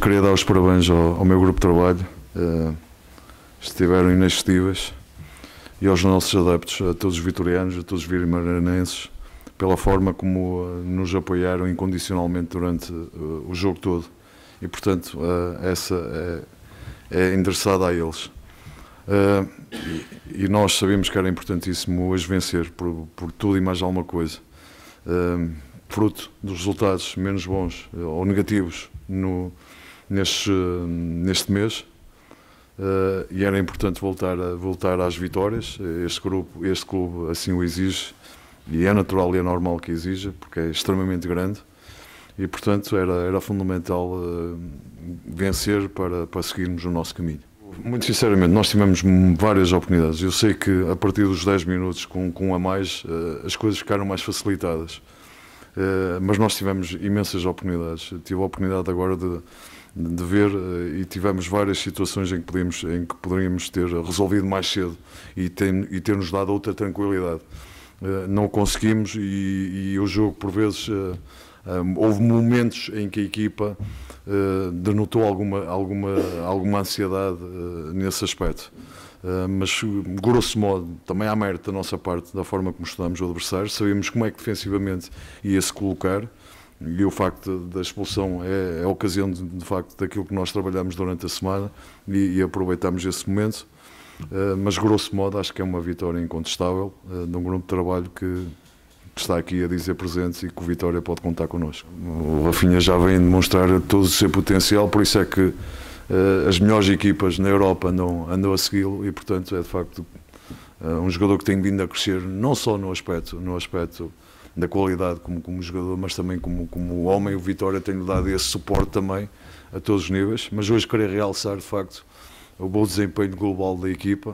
queria dar os parabéns ao, ao meu grupo de trabalho, uh, estiveram inexcedíveis, e aos nossos adeptos, a todos os vitorianos, a todos os vimaranenses, pela forma como eh, nos apoiaram incondicionalmente durante uh, o jogo todo. E, portanto, uh, essa é, é, endereçada a eles. E, e, nós sabemos que era importantíssimo hoje vencer por, por tudo e mais alguma coisa fruto dos resultados menos bons ou negativos no, neste, neste mês. Uh, e era importante voltar, a, voltar às vitórias. Este, grupo, este clube assim o exige e é natural e é normal que exija, porque é extremamente grande. E, portanto, era, era fundamental uh, vencer para, para seguirmos o nosso caminho. Muito sinceramente, nós tivemos várias oportunidades. Eu sei que a partir dos 10 minutos, com, com um a mais, uh, as coisas ficaram mais facilitadas. Eh, mas nós tivemos imensas oportunidades. Tive a oportunidade agora de, de ver eh, e tivemos várias situações em que, podíamos, em que poderíamos ter resolvido mais cedo e ter-nos ter dado outra tranquilidade. Eh, não conseguimos e, e o jogo, por vezes, houve momentos em que a equipa denotou alguma, alguma, alguma ansiedade nesse aspecto. Ah, mas grosso modo, também há mérito da nossa parte, da forma como estudamos o adversário, sabíamos como é que defensivamente ia se colocar e o facto da expulsão é, é ocasião de, de, facto daquilo que nós trabalhamos durante a semana e, e aproveitamos esse momento. Uh, mas grosso modo acho que é uma vitória incontestável uh, de um grupo de trabalho que está aqui a dizer presente e que o Vitória pode contar connosco. O Rafinha já vem demonstrar todo o seu potencial, por isso é que eh, as melhores equipas na Europa andam, andam a segui-lo e, portanto, é de facto eh, um jogador que tem vindo a crescer não só no aspecto, no aspecto da qualidade como, como jogador, mas também como, como homem. O Vitória tem-lhe dado esse suporte também a todos os níveis. Mas hoje queria realçar, de facto, o bom desempenho global da equipa.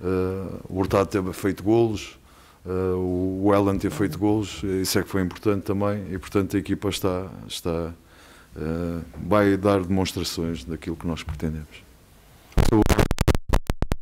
Uh, o Hurtado tem feito golos, uh, o Ellen tem feito golos, isso é que foi importante também. E, portanto, a equipa está. está uh, vai dar demonstrações daquilo que nós pretendemos.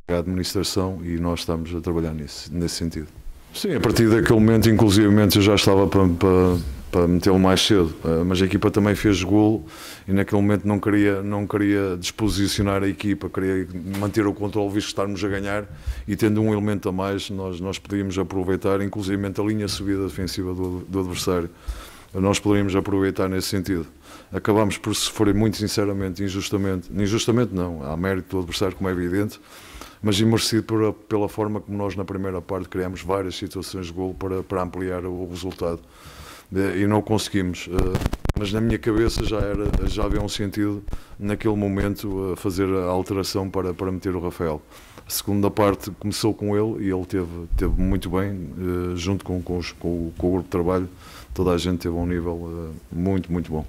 a administração e nós estamos a trabalhar nisso, nesse sentido. Sim, a eh, partir daquele momento, inclusive, eu já estava para, para, para metê-lo mais cedo, eh, mas a equipa também fez golo e naquele momento não queria, não queria desposicionar a equipa, queria manter o controle visto que estarmos a ganhar e tendo um elemento a mais nós, nós podíamos aproveitar, inclusive, a linha subida defensiva do, do adversário nós poderíamos aproveitar nesse sentido. Acabamos por sofrer muito sinceramente, injustamente, injustamente não, há mérito do adversário, como é evidente, mas imerecido pela, pela forma como nós, na primeira parte, criámos várias situações de golo para, para ampliar o resultado eh, e não conseguimos. Eh, mas na minha cabeça já, era, já havia um sentido naquele momento a eh, fazer a alteração para, para meter o Rafael. A segunda parte começou com ele e ele teve, teve muito bem, eh, junto com, com, os, com, o, com o grupo de trabalho, toda a gente teve um nível eh, muito, muito bom.